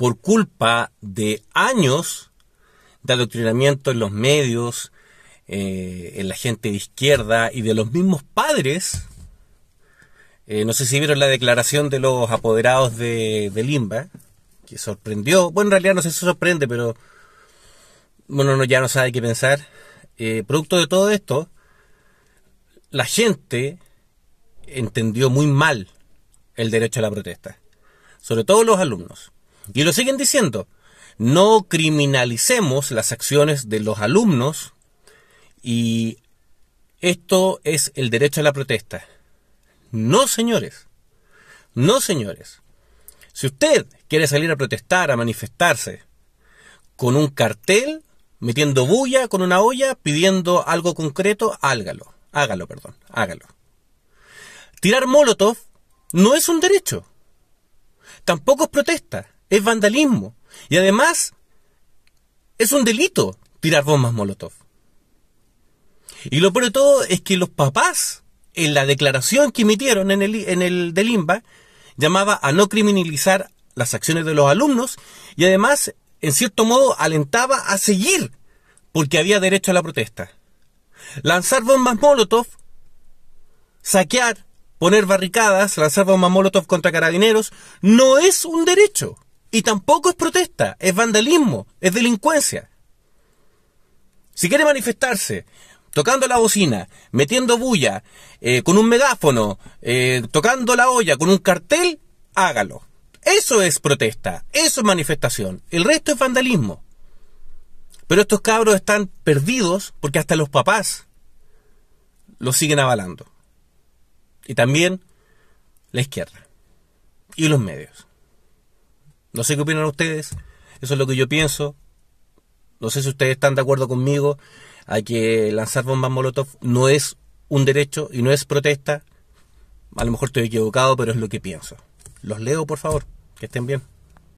por culpa de años de adoctrinamiento en los medios, eh, en la gente de izquierda y de los mismos padres. Eh, no sé si vieron la declaración de los apoderados de, Limba, que sorprendió, bueno, en realidad no sé si sorprende, pero bueno, no, ya no sabe qué pensar. Eh, producto de todo esto, la gente entendió muy mal el derecho a la protesta, sobre todo los alumnos. Y lo siguen diciendo, no criminalicemos las acciones de los alumnos y esto es el derecho a la protesta. No, señores. No, señores. Si usted quiere salir a protestar, a manifestarse, con un cartel, metiendo bulla con una olla, pidiendo algo concreto, hágalo. Hágalo, perdón. Hágalo. Tirar molotov no es un derecho. Tampoco es protesta es vandalismo. Y además, es un delito tirar bombas Molotov. Y lo peor de todo es que los papás, en la declaración que emitieron en el, en del llamaba a no criminalizar las acciones de los alumnos y además, en cierto modo, alentaba a seguir, porque había derecho a la protesta. Lanzar bombas Molotov, saquear, poner barricadas, lanzar bombas Molotov contra carabineros, no es un derecho. Y tampoco es protesta, es vandalismo, es delincuencia. Si quiere manifestarse tocando la bocina, metiendo bulla, eh, con un megáfono, eh, tocando la olla, con un cartel, hágalo. Eso es protesta, eso es manifestación. El resto es vandalismo. Pero estos cabros están perdidos porque hasta los papás los siguen avalando. Y también la izquierda y los medios. No sé qué opinan ustedes, eso es lo que yo pienso. No sé si ustedes están de acuerdo conmigo Hay que lanzar bombas Molotov no es un derecho y no es protesta. A lo mejor estoy equivocado, pero es lo que pienso. Los leo, por favor. Que estén bien.